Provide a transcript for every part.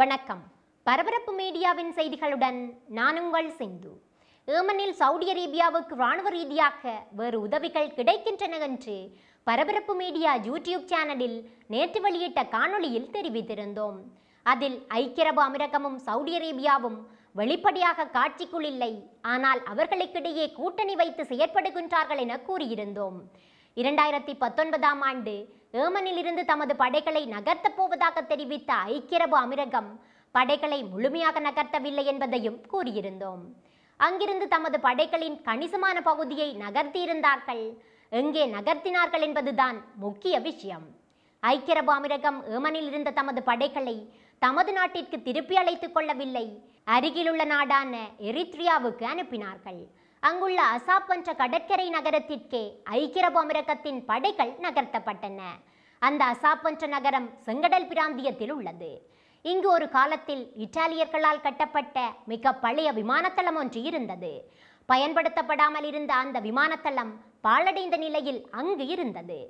வணக்கம் பரபரப்பு மீடியாவின் செய்திகளுடன் நான் உங்கள் சிந்து ஏமனில் சவுதி அரேபியாவுக்கு இராணுவ ரீதியாக வேறு உதவிகள் கிடைக்கின்றன என்று பரபரப்பு மீடியா யூடியூப் சேனலில் நேற்று வெளியிட்ட காணொளியில் தெரிவித்திருந்தோம் அதில் ஐக்கியரபு அமிரகமும் சவுதி அரேபியாவும் வெளிப்படையாக காட்சிக்குள் இல்லை ஆனால் அவர்களுக்கிடையே கூட்டணி வைத்து செயற்படுகின்றார்கள் என கூறியிருந்தோம் இரண்டாயிரத்தி பத்தொன்பதாம் ஆண்டு ஏமனிலிருந்து தமது படைகளை நகர்த்தப் போவதாக தெரிவித்த ஐக்கியரபு அமிரகம் படைகளை முழுமையாக நகர்த்தவில்லை என்பதையும் கூறியிருந்தோம் அங்கிருந்து தமது படைகளின் கணிசமான பகுதியை நகர்த்தியிருந்தார்கள் எங்கே நகர்த்தினார்கள் என்பதுதான் முக்கிய விஷயம் ஐக்கிய அரபு அமிரகம் ஏமனில் இருந்த தமது படைகளை தமது நாட்டிற்கு திருப்பி அழைத்துக் கொள்ளவில்லை அருகிலுள்ள நாடான எரித்ரியாவுக்கு அனுப்பினார்கள் அங்குள்ள அசாப் என்ற கடற்கரை நகரத்திற்கே ஐக்கிரபு அமிரகத்தின் படைகள் நகர்த்தப்பட்டன அந்த அசாப் என்ற நகரம் செங்கடல் பிராந்தியத்தில் உள்ளது இங்கு ஒரு காலத்தில் இட்டாலியர்களால் கட்டப்பட்ட மிக பழைய விமானத்தளம் ஒன்று இருந்தது பயன்படுத்தப்படாமல் இருந்த அந்த விமானத்தளம் பாழடைந்த நிலையில் அங்கு இருந்தது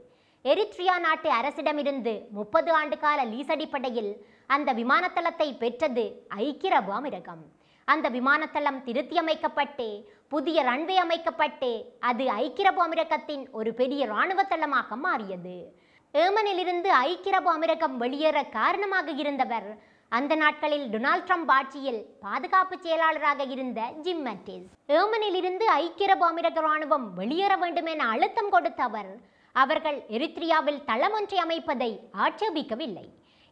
எரித்ரியா நாட்டு அரசிடமிருந்து முப்பது ஆண்டு கால லீசடிப்படையில் அந்த விமானத்தளத்தை பெற்றது ஐக்கிரபு அமிரகம் அந்த விமானத்தளம் திருத்தியமைக்கப்பட்டு புதிய ரன்வே அமைக்கப்பட்டு அது ஐக்கிய அரபு அமிரகத்தின் ஒரு பெரிய இராணுவ தளமாக மாறியது ஏமனிலிருந்து ஐக்கிய அரபு அமிரகம் வெளியேற காரணமாக இருந்தவர் அந்த நாட்களில் டொனால்ட் ட்ரம்ப் ஆட்சியில் பாதுகாப்பு செயலாளராக இருந்த ஜிம் மட்டிஸ் ஏமனிலிருந்து ஐக்கிய அரபு அமிரக இராணுவம் வெளியேற வேண்டும் என அழுத்தம் கொடுத்தவர் அவர்கள் எரித்ரியாவில் தளமொன்றை அமைப்பதை ஆட்சேபிக்கவில்லை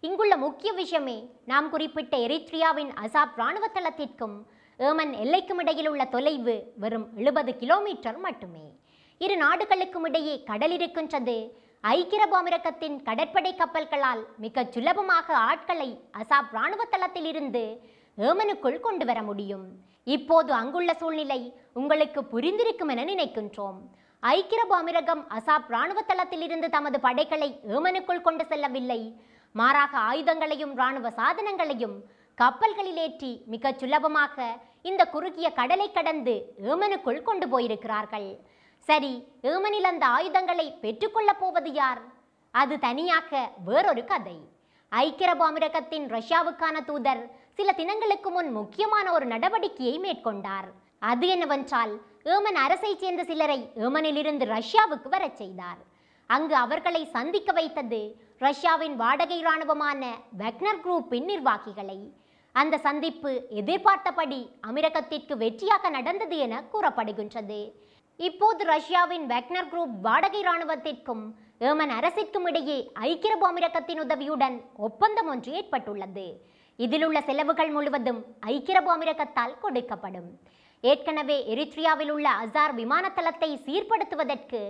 இங்குள்ள முக்கிய விஷயமே நாம் குறிப்பிட்ட எரித்ரியாவின் அசாப் இராணுவ தளத்திற்கும் ஏமன் எல்லைக்கும் இடையில் உள்ள தொலைவு வெறும் எழுபது கிலோமீட்டர் மட்டுமே இரு நாடுகளுக்கும் இடையே கடல் இருக்கின்றது ஐக்கிய அமிரகத்தின் கடற்படை கப்பல்களால் மிக சுலபமாக ஆட்களை அசாப் இராணுவ தளத்தில் இருந்து ஏமனுக்குள் கொண்டு வர முடியும் இப்போது அங்குள்ள சூழ்நிலை உங்களுக்கு புரிந்திருக்கும் என நினைக்கின்றோம் ஐக்கிய அமிரகம் அசாப் இராணுவ தளத்தில் இருந்து தமது படைகளை ஏமனுக்குள் கொண்டு செல்லவில்லை மாறாக ஆயுதங்களையும் இராணுவ சாதனங்களையும் கப்பல்களில் ஏற்றி மிகச் சுலபமாக இந்த குறுகிய கடலை கடந்து ஏமனுக்குள் கொண்டு போயிருக்கிறார்கள் சரி ஏமனில் அந்த ஆயுதங்களை பெற்றுக்கொள்ளப் போவது யார் அது தனியாக வேறொரு கதை ஐக்கிய அமிரகத்தின் ரஷ்யாவுக்கான தூதர் சில தினங்களுக்கு முன் முக்கியமான ஒரு நடவடிக்கையை மேற்கொண்டார் அது என்னவென்றால் ஏமன் அரசை சேர்ந்த சிலரை ஏமனிலிருந்து ரஷ்யாவுக்கு வரச் செய்தார் அங்கு அவர்களை சந்திக்க வைத்தது ரஷ்யாவின் வாடகை இராணுவமான வெக்னர் குரூப்பின் நிர்வாகிகளை அந்த சந்திப்பு எதிர்பார்த்தபடி அமிரகத்திற்கு வெற்றியாக நடந்தது என கூறப்படுகின்றது இப்போது ரஷ்யாவின் வெக்னர் குரூப் வாடகை இராணுவத்திற்கும் ஏமன் அரசிற்கும் இடையே ஐக்கிரபு அமிரகத்தின் உதவியுடன் ஒப்பந்தம் ஒன்று ஏற்பட்டுள்ளது இதிலுள்ள செலவுகள் முழுவதும் ஐக்கிரபு அமிரகத்தால் கொடுக்கப்படும் ஏற்கனவே எரித்ரியாவில் உள்ள அசார் விமானத்தளத்தை சீர்படுத்துவதற்கு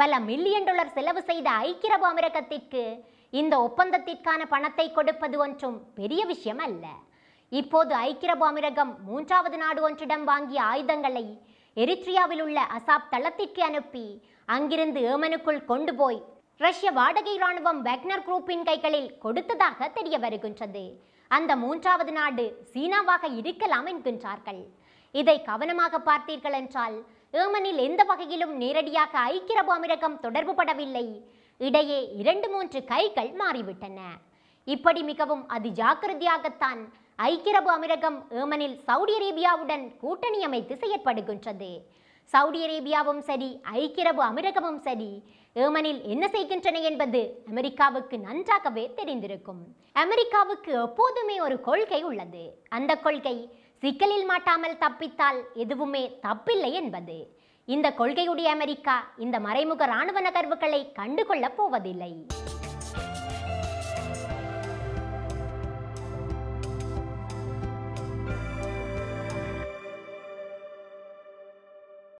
பல மில்லியன் டாலர் செலவு செய்த ஐக்கிய அரபு அமீரகத்திற்கு இந்த ஒப்பந்தத்திற்கான பணத்தை கொடுப்பது ஒன்றும் பெரிய விஷயம் அல்ல இப்போது ஐக்கிய அரபு அமீரகம் மூன்றாவது நாடு ஒன்றிடம் வாங்கிய ஆயுதங்களை எரித்ரியாவில் உள்ள அசாப் தளத்திற்கு அனுப்பி அங்கிருந்து ஏமனுக்குள் கொண்டு போய் ரஷ்ய வாடகை ராணுவம் வெக்னர் குரூப்பின் கைகளில் கொடுத்ததாக தெரிய வருகின்றது அந்த மூன்றாவது நாடு சீனாவாக இருக்கலாம் என்கின்றார்கள் இதை கவனமாக பார்த்தீர்கள் என்றால் ஏமனில் எந்த வகையிலும் நேரடியாக ஐக்கிய அமிரகம் தொடர்பு படவில்லை இடையே இரண்டு மூன்று கைகள் மாறிவிட்டன இப்படி மிகவும் அதி ஜாக்கிரதையாகத்தான் ஐக்கிய அமீரகம் ஏமனில் சவுடி அரேபியாவுடன் கூட்டணி அமைத்து செயற்படுகின்றது சவுடி அரேபியாவும் சரி ஐக்கிய அமிரகமும் அமீரகமும் சரி ஏமனில் என்ன செய்கின்றன என்பது அமெரிக்காவுக்கு நன்றாகவே தெரிந்திருக்கும் அமெரிக்காவுக்கு எப்போதுமே ஒரு கொள்கை உள்ளது அந்த கொள்கை சிக்கலில் மாட்டாமல் தப்பித்தால் எதுவுமே தப்பில்லை என்பது இந்த கொள்கையுடைய அமெரிக்கா இந்த மறைமுக இராணுவ நகர்வுகளை கண்டுகொள்ளப் போவதில்லை